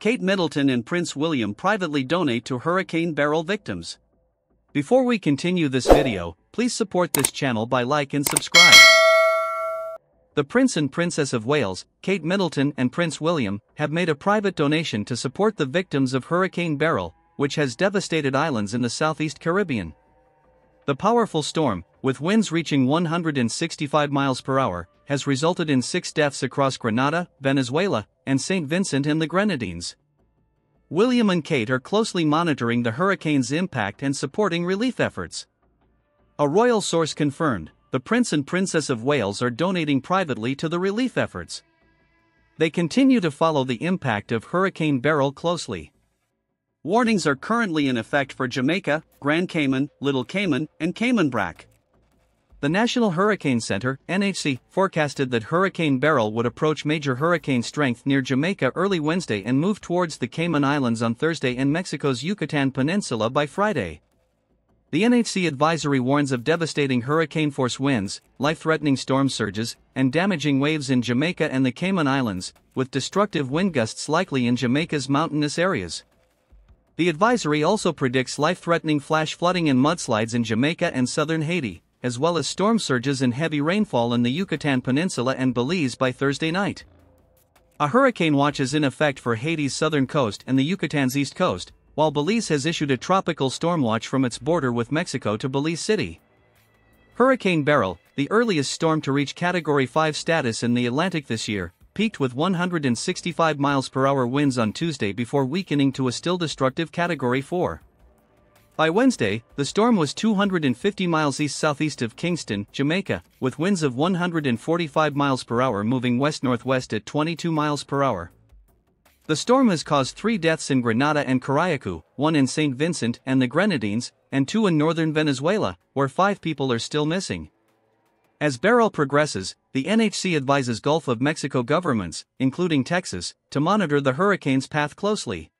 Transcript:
Kate Middleton and Prince William privately donate to hurricane barrel victims. Before we continue this video, please support this channel by like and subscribe. The Prince and Princess of Wales, Kate Middleton and Prince William, have made a private donation to support the victims of Hurricane Beryl, which has devastated islands in the southeast Caribbean. The powerful storm, with winds reaching 165 miles per hour, has resulted in six deaths across Grenada, Venezuela, and St. Vincent and the Grenadines. William and Kate are closely monitoring the hurricane's impact and supporting relief efforts. A royal source confirmed the Prince and Princess of Wales are donating privately to the relief efforts. They continue to follow the impact of Hurricane Beryl closely. Warnings are currently in effect for Jamaica, Grand Cayman, Little Cayman, and Cayman Brac. The National Hurricane Center (NHC) forecasted that Hurricane Beryl would approach major hurricane strength near Jamaica early Wednesday and move towards the Cayman Islands on Thursday and Mexico's Yucatan Peninsula by Friday. The NHC advisory warns of devastating hurricane force winds, life threatening storm surges, and damaging waves in Jamaica and the Cayman Islands, with destructive wind gusts likely in Jamaica's mountainous areas. The advisory also predicts life threatening flash flooding and mudslides in Jamaica and southern Haiti as well as storm surges and heavy rainfall in the Yucatan Peninsula and Belize by Thursday night. A hurricane watch is in effect for Haiti's southern coast and the Yucatan's east coast, while Belize has issued a tropical storm watch from its border with Mexico to Belize City. Hurricane Beryl, the earliest storm to reach Category 5 status in the Atlantic this year, peaked with 165 miles per hour winds on Tuesday before weakening to a still destructive Category 4. By Wednesday, the storm was 250 miles east southeast of Kingston, Jamaica, with winds of 145 miles per hour moving west northwest at 22 miles per hour. The storm has caused three deaths in Grenada and Carayacu, one in St. Vincent and the Grenadines, and two in northern Venezuela, where five people are still missing. As Beryl progresses, the NHC advises Gulf of Mexico governments, including Texas, to monitor the hurricane's path closely.